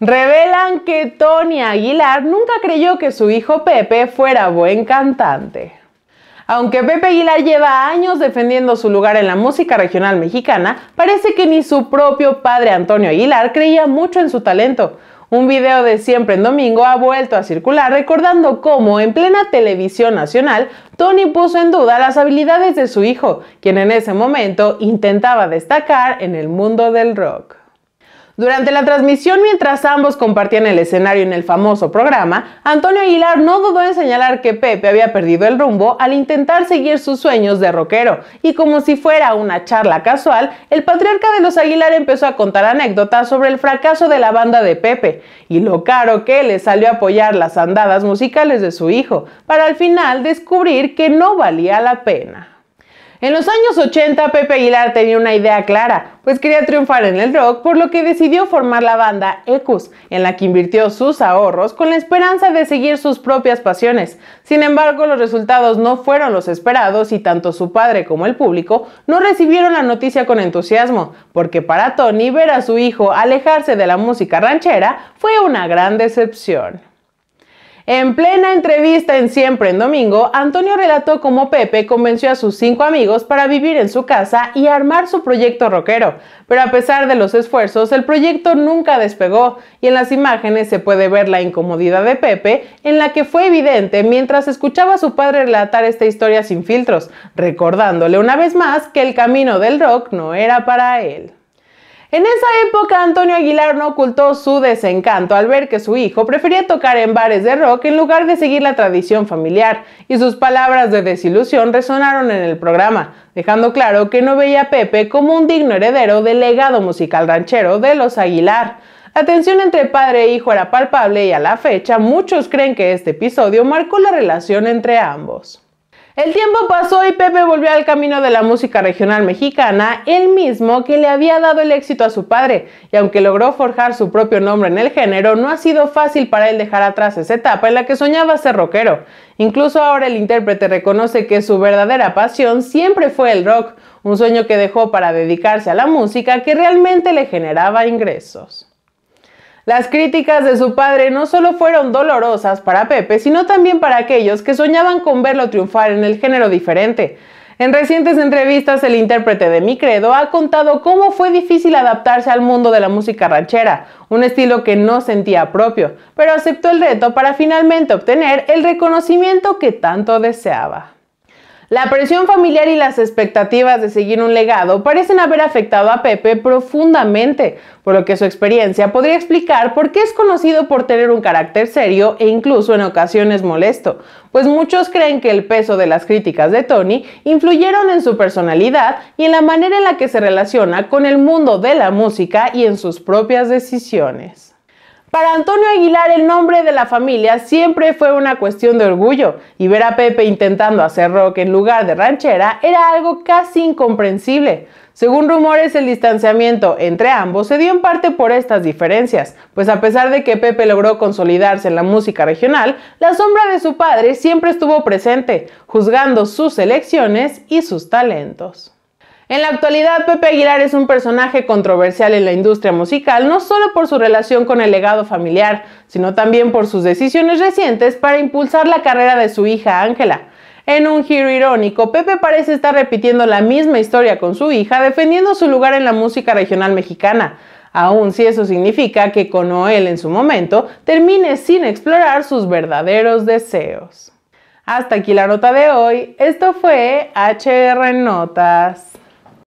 revelan que Tony Aguilar nunca creyó que su hijo Pepe fuera buen cantante. Aunque Pepe Aguilar lleva años defendiendo su lugar en la música regional mexicana, parece que ni su propio padre Antonio Aguilar creía mucho en su talento. Un video de Siempre en Domingo ha vuelto a circular recordando cómo en plena televisión nacional Tony puso en duda las habilidades de su hijo, quien en ese momento intentaba destacar en el mundo del rock. Durante la transmisión, mientras ambos compartían el escenario en el famoso programa, Antonio Aguilar no dudó en señalar que Pepe había perdido el rumbo al intentar seguir sus sueños de rockero, y como si fuera una charla casual, el patriarca de los Aguilar empezó a contar anécdotas sobre el fracaso de la banda de Pepe y lo caro que le salió a apoyar las andadas musicales de su hijo, para al final descubrir que no valía la pena. En los años 80, Pepe Aguilar tenía una idea clara, pues quería triunfar en el rock, por lo que decidió formar la banda Ecus, en la que invirtió sus ahorros con la esperanza de seguir sus propias pasiones. Sin embargo, los resultados no fueron los esperados y tanto su padre como el público no recibieron la noticia con entusiasmo, porque para Tony ver a su hijo alejarse de la música ranchera fue una gran decepción. En plena entrevista en Siempre en Domingo, Antonio relató cómo Pepe convenció a sus cinco amigos para vivir en su casa y armar su proyecto rockero. Pero a pesar de los esfuerzos, el proyecto nunca despegó y en las imágenes se puede ver la incomodidad de Pepe, en la que fue evidente mientras escuchaba a su padre relatar esta historia sin filtros, recordándole una vez más que el camino del rock no era para él. En esa época, Antonio Aguilar no ocultó su desencanto al ver que su hijo prefería tocar en bares de rock en lugar de seguir la tradición familiar, y sus palabras de desilusión resonaron en el programa, dejando claro que no veía a Pepe como un digno heredero del legado musical ranchero de los Aguilar. La tensión entre padre e hijo era palpable y a la fecha muchos creen que este episodio marcó la relación entre ambos. El tiempo pasó y Pepe volvió al camino de la música regional mexicana, el mismo que le había dado el éxito a su padre, y aunque logró forjar su propio nombre en el género, no ha sido fácil para él dejar atrás esa etapa en la que soñaba ser rockero. Incluso ahora el intérprete reconoce que su verdadera pasión siempre fue el rock, un sueño que dejó para dedicarse a la música que realmente le generaba ingresos. Las críticas de su padre no solo fueron dolorosas para Pepe, sino también para aquellos que soñaban con verlo triunfar en el género diferente. En recientes entrevistas, el intérprete de Mi Credo ha contado cómo fue difícil adaptarse al mundo de la música ranchera, un estilo que no sentía propio, pero aceptó el reto para finalmente obtener el reconocimiento que tanto deseaba. La presión familiar y las expectativas de seguir un legado parecen haber afectado a Pepe profundamente, por lo que su experiencia podría explicar por qué es conocido por tener un carácter serio e incluso en ocasiones molesto, pues muchos creen que el peso de las críticas de Tony influyeron en su personalidad y en la manera en la que se relaciona con el mundo de la música y en sus propias decisiones. Para Antonio Aguilar el nombre de la familia siempre fue una cuestión de orgullo y ver a Pepe intentando hacer rock en lugar de ranchera era algo casi incomprensible. Según rumores, el distanciamiento entre ambos se dio en parte por estas diferencias, pues a pesar de que Pepe logró consolidarse en la música regional, la sombra de su padre siempre estuvo presente, juzgando sus elecciones y sus talentos. En la actualidad, Pepe Aguilar es un personaje controversial en la industria musical, no solo por su relación con el legado familiar, sino también por sus decisiones recientes para impulsar la carrera de su hija Ángela. En un giro irónico, Pepe parece estar repitiendo la misma historia con su hija, defendiendo su lugar en la música regional mexicana, aun si eso significa que con Noel en su momento termine sin explorar sus verdaderos deseos. Hasta aquí la nota de hoy, esto fue HR Notas.